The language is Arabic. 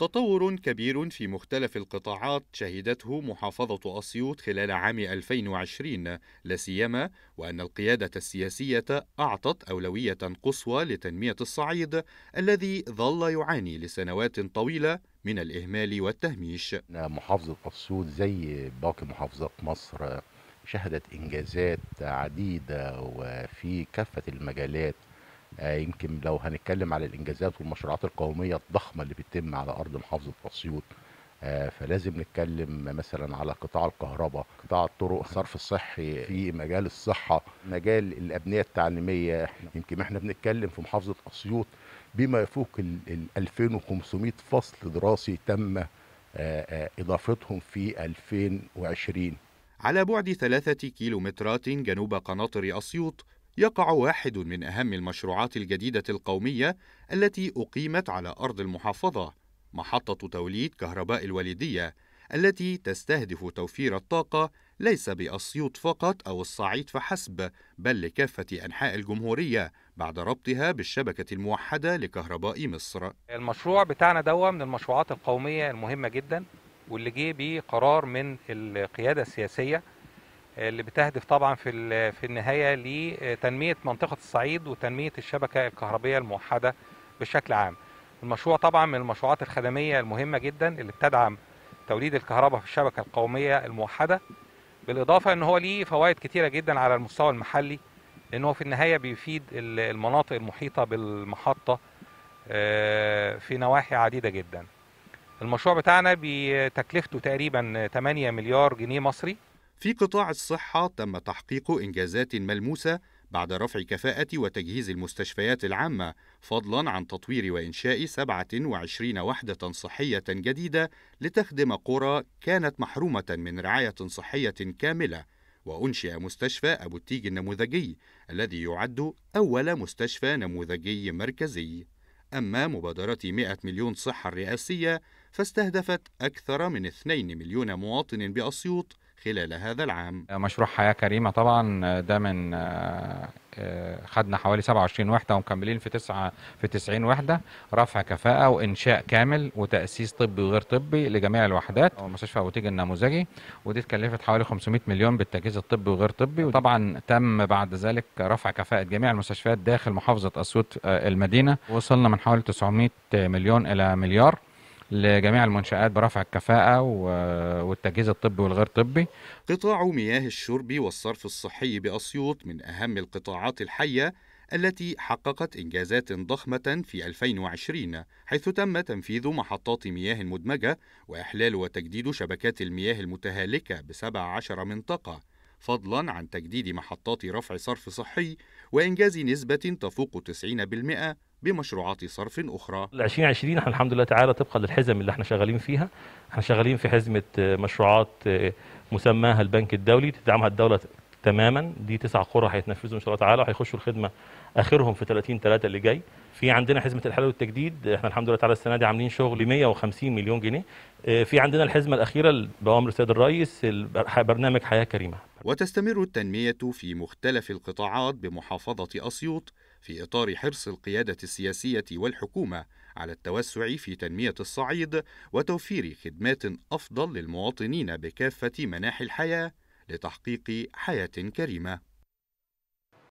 تطور كبير في مختلف القطاعات شهدته محافظة أسيوط خلال عام 2020 لا سيما وأن القيادة السياسية أعطت أولوية قصوى لتنمية الصعيد الذي ظل يعاني لسنوات طويلة من الإهمال والتهميش. محافظة أسيوط زي باقي محافظات مصر شهدت إنجازات عديدة وفي كافة المجالات آه، يمكن لو هنتكلم على الانجازات والمشروعات القوميه الضخمه اللي بتتم على ارض محافظه اسيوط آه، فلازم نتكلم مثلا على قطاع الكهرباء قطاع الطرق الصرف الصحي في مجال الصحه مجال الابنيه التعليميه يمكن احنا بنتكلم في محافظه اسيوط بما يفوق ال 2500 فصل دراسي تم آه، اضافتهم في 2020 على بعد ثلاثة كيلومترات جنوب قناطر أسيوط يقع واحد من أهم المشروعات الجديدة القومية التي أقيمت على أرض المحافظة محطة توليد كهرباء الوليدية التي تستهدف توفير الطاقة ليس بأسيوط فقط أو الصعيد فحسب بل لكافة أنحاء الجمهورية بعد ربطها بالشبكة الموحدة لكهرباء مصر المشروع بتاعنا دوا من المشروعات القومية المهمة جدا واللي جه بقرار من القيادة السياسية اللي بتهدف طبعا في في النهايه لتنميه منطقه الصعيد وتنميه الشبكه الكهربيه الموحده بشكل عام. المشروع طبعا من المشروعات الخدميه المهمه جدا اللي بتدعم توليد الكهرباء في الشبكه القوميه الموحده بالاضافه ان هو ليه فوائد كثيره جدا على المستوى المحلي لان هو في النهايه بيفيد المناطق المحيطه بالمحطه آه، في نواحي عديده جدا. المشروع بتاعنا بتكلفته تقريبا 8 مليار جنيه مصري في قطاع الصحة تم تحقيق إنجازات ملموسة بعد رفع كفاءة وتجهيز المستشفيات العامة فضلا عن تطوير وإنشاء 27 وحدة صحية جديدة لتخدم قرى كانت محرومة من رعاية صحية كاملة وأنشئ مستشفى أبو التيج النموذجي الذي يعد أول مستشفى نموذجي مركزي أما مبادرة 100 مليون صحة الرئاسية فاستهدفت أكثر من 2 مليون مواطن بأسيوط خلال هذا العام مشروع حياة كريمة طبعا ده من آه، آه، خدنا حوالي 27 وحدة ومكملين في تسعة في 90 وحدة رفع كفاءة وإنشاء كامل وتأسيس طبي وغير طبي لجميع الوحدات ومستشفى بوتيج النموذجي ودي اتكلفت حوالي 500 مليون بالتجهيز الطبي وغير طبي وطبعا تم بعد ذلك رفع كفاءة جميع المستشفيات داخل محافظة أسيوط آه، المدينة وصلنا من حوالي 900 مليون إلى مليار لجميع المنشآت برفع الكفاءة والتجهيز الطبي والغير طبي قطاع مياه الشرب والصرف الصحي بأسيوط من أهم القطاعات الحية التي حققت إنجازات ضخمة في 2020 حيث تم تنفيذ محطات مياه مدمجة وإحلال وتجديد شبكات المياه المتهالكة بسبع ب17 منطقة فضلا عن تجديد محطات رفع صرف صحي وإنجاز نسبة تفوق 90% بمشروعات صرف أخرى 2020 احنا الحمد لله تعالى طبقا للحزم اللي احنا شغالين فيها احنا شغالين في حزمة مشروعات آه، مسماها البنك الدولي تدعمها الدولة تماما دي تسع قرى هيتنفذوا ان شاء الله تعالى وهيخشوا الخدمه اخرهم في 30 3 اللي جاي في عندنا حزمه الحل والتجديد احنا الحمد لله تعالى السنه دي عاملين شغل 150 مليون جنيه آه، في عندنا الحزمه الاخيره بأمر السيد الرئيس برنامج حياه كريمه وتستمر التنمية في مختلف القطاعات بمحافظة أسيوط في إطار حرص القيادة السياسية والحكومة على التوسع في تنمية الصعيد وتوفير خدمات أفضل للمواطنين بكافة مناحي الحياة لتحقيق حياة كريمة.